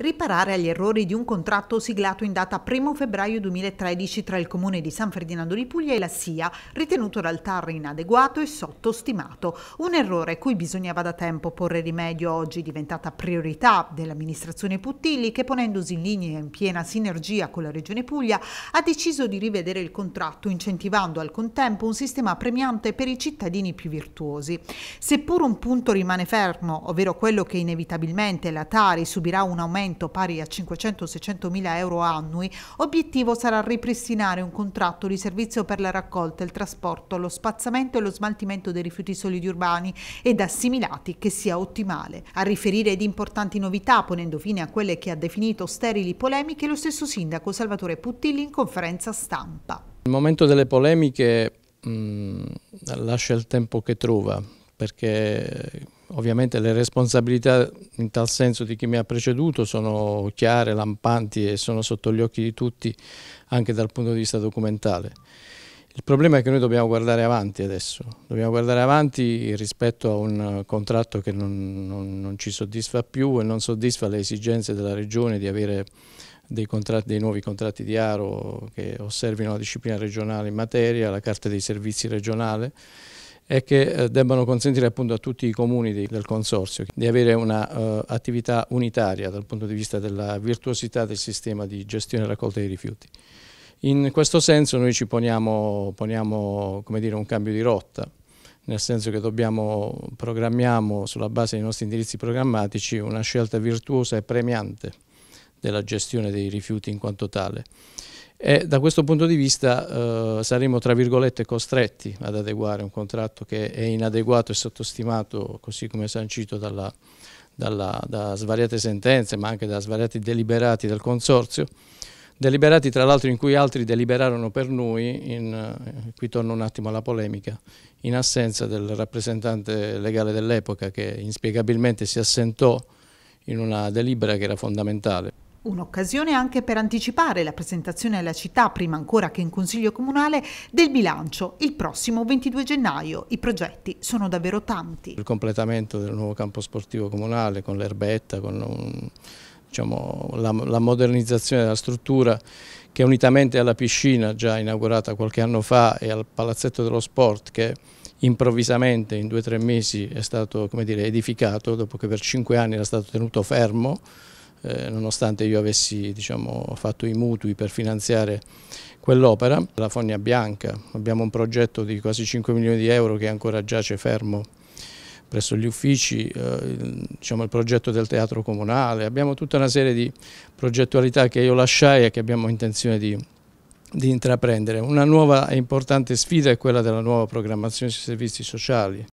riparare agli errori di un contratto siglato in data 1 febbraio 2013 tra il Comune di San Ferdinando di Puglia e la SIA, ritenuto dal TAR inadeguato e sottostimato. Un errore cui bisognava da tempo porre rimedio oggi diventata priorità dell'amministrazione Puttilli che ponendosi in linea in piena sinergia con la Regione Puglia ha deciso di rivedere il contratto incentivando al contempo un sistema premiante per i cittadini più virtuosi. Seppur un punto rimane fermo, ovvero quello che inevitabilmente la Tari subirà un aumento investimento pari a 500-600 mila euro annui, obiettivo sarà ripristinare un contratto di servizio per la raccolta, il trasporto, lo spazzamento e lo smaltimento dei rifiuti solidi urbani ed assimilati che sia ottimale. A riferire di importanti novità, ponendo fine a quelle che ha definito sterili polemiche, lo stesso sindaco Salvatore Puttilli in conferenza stampa. Il momento delle polemiche mh, mm, lascia il tempo che trova, perché Ovviamente le responsabilità in tal senso di chi mi ha preceduto sono chiare, lampanti e sono sotto gli occhi di tutti anche dal punto di vista documentale. Il problema è che noi dobbiamo guardare avanti adesso, dobbiamo guardare avanti rispetto a un contratto che non, non, non ci soddisfa più e non soddisfa le esigenze della Regione di avere dei, contratti, dei, nuovi contratti di aro che osservino la disciplina regionale in materia, la carta dei servizi regionale e che eh, debbano consentire appunto a tutti i comuni del consorzio di avere un'attività eh, uh, unitaria dal punto di vista della virtuosità del sistema di gestione e raccolta dei rifiuti. In questo senso noi ci poniamo, poniamo dire, un cambio di rotta, nel senso che dobbiamo, programmiamo sulla base dei nostri indirizzi programmatici una scelta virtuosa e premiante della gestione dei rifiuti in quanto tale. E da questo punto di vista eh, saremo tra virgolette costretti ad adeguare un contratto che è inadeguato e sottostimato così come sancito dalla, dalla, da svariate sentenze ma anche da svariati deliberati del Consorzio, deliberati tra l'altro in cui altri deliberarono per noi, in, eh, qui torno un attimo alla polemica, in assenza del rappresentante legale dell'epoca che inspiegabilmente si assentò in una delibera che era fondamentale. Un'occasione anche per anticipare la presentazione alla città, prima ancora che in Consiglio Comunale, del bilancio il prossimo 22 gennaio. I progetti sono davvero tanti. Il completamento del nuovo campo sportivo comunale con l'erbetta, con un, diciamo, la, la modernizzazione della struttura che unitamente alla piscina già inaugurata qualche anno fa e al palazzetto dello sport che improvvisamente in due o tre mesi è stato dire, edificato dopo che per cinque anni era stato tenuto fermo eh, nonostante io avessi diciamo, fatto i mutui per finanziare quell'opera. La Fogna Bianca, abbiamo un progetto di quasi 5 milioni di euro che ancora giace fermo presso gli uffici, eh, diciamo, il progetto del teatro comunale, abbiamo tutta una serie di progettualità che io lasciai e che abbiamo intenzione di, di intraprendere. Una nuova e importante sfida è quella della nuova programmazione sui servizi sociali.